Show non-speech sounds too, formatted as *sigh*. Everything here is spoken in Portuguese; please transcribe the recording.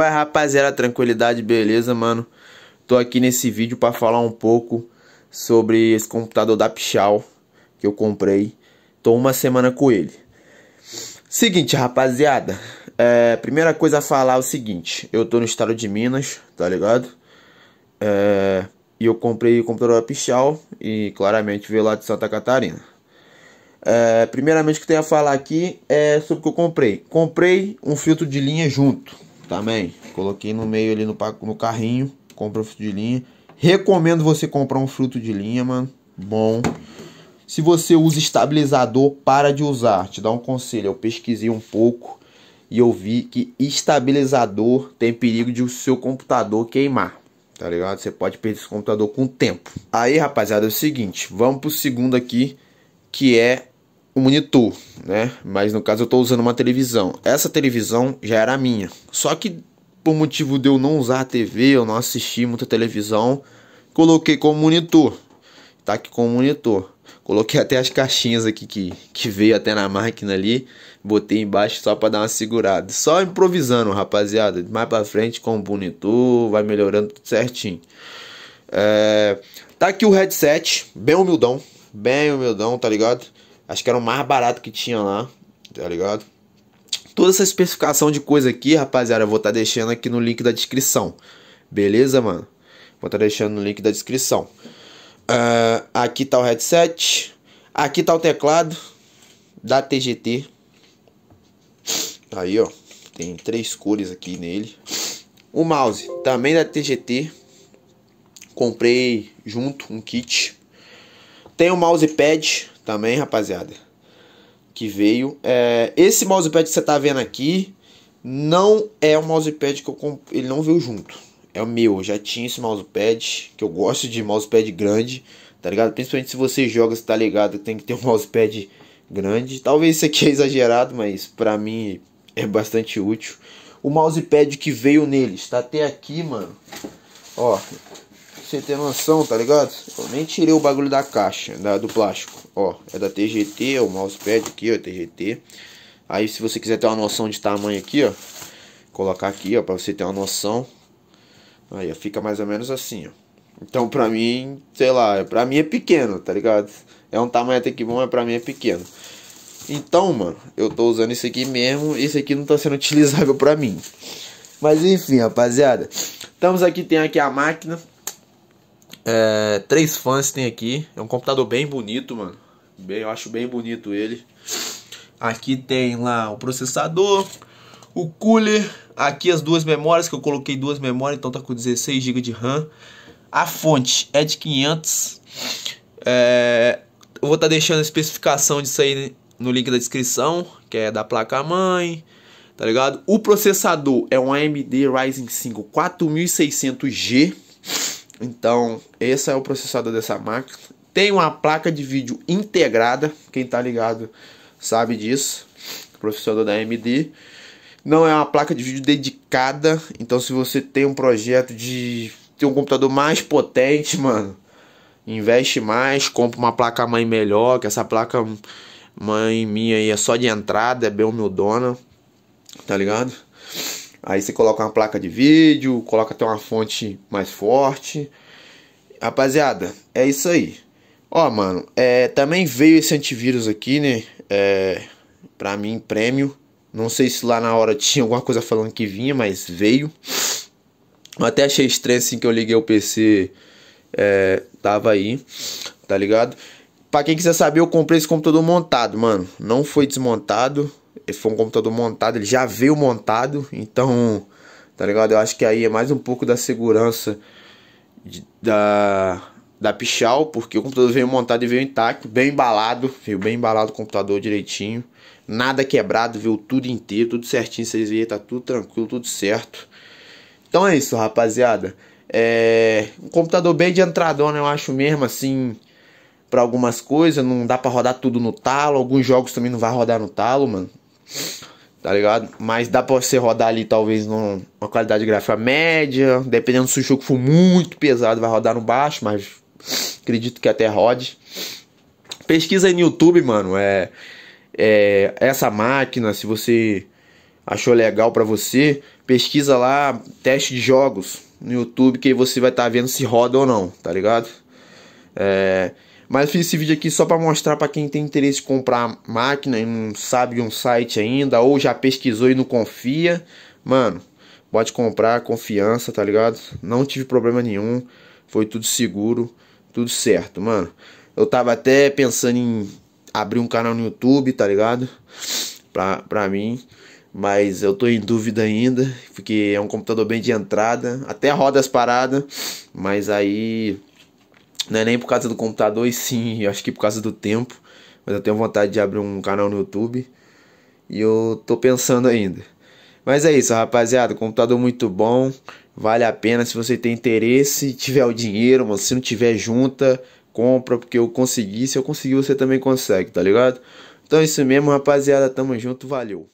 Qual é, rapaziada? Tranquilidade, beleza, mano? Tô aqui nesse vídeo para falar um pouco sobre esse computador da Pichal que eu comprei. Tô uma semana com ele. Seguinte, rapaziada. É, primeira coisa a falar é o seguinte. Eu tô no estado de Minas, tá ligado? É, e eu comprei o computador da Pichal e claramente veio lá de Santa Catarina. É, primeiramente o que eu tenho a falar aqui é sobre o que eu comprei. Comprei um filtro de linha junto também. Coloquei no meio ali no, no carrinho. compra o fruto de linha. Recomendo você comprar um fruto de linha, mano. Bom. Se você usa estabilizador, para de usar. Te dá um conselho. Eu pesquisei um pouco e eu vi que estabilizador tem perigo de o seu computador queimar. Tá ligado? Você pode perder esse computador com o tempo. Aí, rapaziada, é o seguinte. Vamos pro segundo aqui, que é monitor, né? Mas no caso eu estou usando uma televisão. Essa televisão já era minha. Só que por motivo de eu não usar a TV, eu não assistir muita televisão, coloquei como monitor. Tá aqui como monitor. Coloquei até as caixinhas aqui que, que veio até na máquina ali. Botei embaixo só para dar uma segurada. Só improvisando, rapaziada. Mais para frente com o monitor, vai melhorando tudo certinho. É... Tá aqui o headset, bem humildão. Bem humildão, tá ligado? Acho que era o mais barato que tinha lá, tá ligado? Toda essa especificação de coisa aqui, rapaziada, eu vou estar tá deixando aqui no link da descrição. Beleza, mano? Vou estar tá deixando no link da descrição. Uh, aqui tá o headset. Aqui tá o teclado da TGT. Aí, ó. Tem três cores aqui nele. O mouse também da TGT. Comprei junto um kit. Tem o mousepad também, rapaziada. Que veio. É, esse mousepad que você tá vendo aqui não é o mousepad que eu comprei. Ele não veio junto. É o meu. Eu já tinha esse mousepad. Que eu gosto de mousepad grande. Tá ligado? Principalmente se você joga, você tá ligado. Tem que ter um *laughs* mousepad grande. Talvez isso aqui é exagerado, mas pra mim é bastante útil. O mousepad que veio nele está até aqui, mano. Ó, você ter noção, tá ligado? Eu nem tirei o bagulho da caixa, da, do plástico. Ó, é da TGT, é o mousepad aqui, ó, TGT. Aí se você quiser ter uma noção de tamanho aqui, ó. Colocar aqui, ó, pra você ter uma noção. Aí, ó, fica mais ou menos assim, ó. Então pra mim, sei lá, pra mim é pequeno, tá ligado? É um tamanho até que bom, mas pra mim é pequeno. Então, mano, eu tô usando isso aqui mesmo. Isso aqui não tá sendo *laughs* utilizável pra mim. Mas enfim, rapaziada. Estamos aqui, tem aqui a máquina. É, três fãs tem aqui. É um computador bem bonito, mano. Bem, eu acho bem bonito ele. Aqui tem lá o processador, o cooler, aqui as duas memórias, que eu coloquei duas memórias, então tá com 16 GB de RAM. A fonte é de 500. É, eu vou estar tá deixando a especificação disso aí no link da descrição, que é da placa-mãe, tá ligado? O processador é um AMD Ryzen 5 4600G, então, esse é o processador dessa máquina. Tem uma placa de vídeo integrada, quem tá ligado sabe disso. Processador da AMD. Não é uma placa de vídeo dedicada, então se você tem um projeto de ter um computador mais potente, mano, investe mais, compra uma placa mãe melhor, que essa placa mãe minha aí é só de entrada, é bem humildona, tá ligado? Aí você coloca uma placa de vídeo, coloca até uma fonte mais forte. Rapaziada, é isso aí. Ó, mano, é, também veio esse antivírus aqui, né? É, pra mim, prêmio. Não sei se lá na hora *laughs* tinha alguma coisa falando que vinha, mas veio. Eu até achei estranho assim que eu liguei o PC. É, tava aí, tá ligado? Pra quem quiser saber, eu comprei esse computador montado, mano. Não foi desmontado. Esse foi um computador montado, ele já veio montado, então, tá ligado? Eu acho que aí é mais um pouco da segurança de, da, da Pichal, porque o computador veio montado e veio intacto, bem embalado, veio bem embalado o computador direitinho, nada quebrado, veio tudo inteiro, tudo certinho, vocês veem tá tudo tranquilo, tudo certo. Então é isso, rapaziada. É um computador bem de entradona, eu acho mesmo, assim, para algumas coisas, não dá para rodar tudo no talo, alguns jogos também não vai rodar no talo, mano. Tá ligado? Mas dá pra você rodar ali, talvez, numa qualidade gráfica média. Dependendo se o jogo for muito pesado, vai rodar no baixo, mas acredito que até rode. Pesquisa aí no YouTube, mano. É, é essa máquina, se você achou legal para você, pesquisa lá teste de jogos no YouTube que aí você vai estar tá vendo se roda ou não, tá ligado? É, mas fiz esse vídeo aqui só para mostrar para quem tem interesse em comprar máquina e não sabe de um site ainda, ou já pesquisou e não confia. Mano, pode comprar, confiança, tá ligado? Não tive problema nenhum, foi tudo seguro, tudo certo, mano. Eu tava até pensando em abrir um canal no YouTube, tá ligado? Pra, pra mim. Mas eu tô em dúvida ainda, porque é um computador bem de entrada, até roda as paradas, mas aí não é nem por causa do computador, e sim, acho que por causa do tempo. Mas eu tenho vontade de abrir um canal no YouTube. E eu tô pensando ainda. Mas é isso, rapaziada. Computador muito bom. Vale a pena se você tem interesse, tiver o dinheiro, mano. Se não tiver, junta, compra, porque eu consegui. Se eu conseguir, você também consegue, tá ligado? Então é isso mesmo, rapaziada. Tamo junto, valeu.